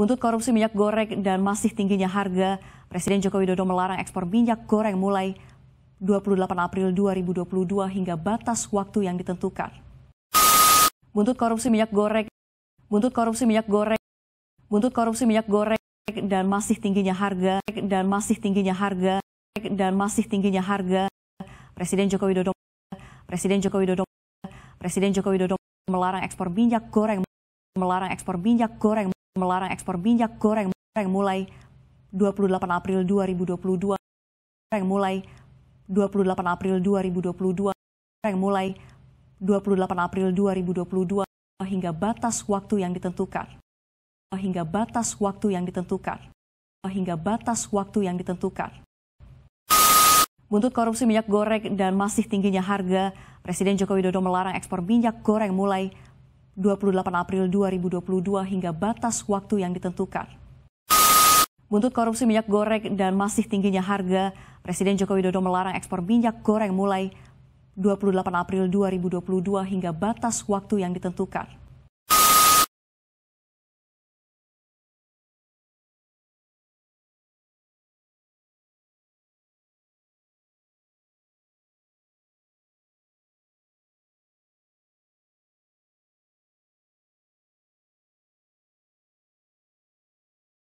Buntut korupsi minyak goreng dan masih tingginya harga, Presiden Joko Widodo melarang ekspor minyak goreng mulai 28 April 2022 hingga batas waktu yang ditentukan. Buntut korupsi minyak goreng, buntut korupsi minyak goreng, buntut korupsi minyak goreng dan masih tingginya harga dan masih tingginya harga dan masih tingginya harga Presiden Joko Widodo Presiden Joko Widodo Presiden Joko Widodo melarang ekspor minyak goreng melarang ekspor minyak goreng melarang ekspor minyak goreng mulai 28 April 2022 yang mulai 28 April 2022 yang mulai 28 April 2022 hingga batas waktu yang ditentukan hingga batas waktu yang ditentukan hingga batas waktu yang ditentukan. Buntut korupsi minyak goreng dan masih tingginya harga, Presiden Joko Widodo melarang ekspor minyak goreng mulai 28 April 2022 hingga batas waktu yang ditentukan. Buntut korupsi minyak goreng dan masih tingginya harga, Presiden Joko Widodo melarang ekspor minyak goreng mulai 28 April 2022 hingga batas waktu yang ditentukan.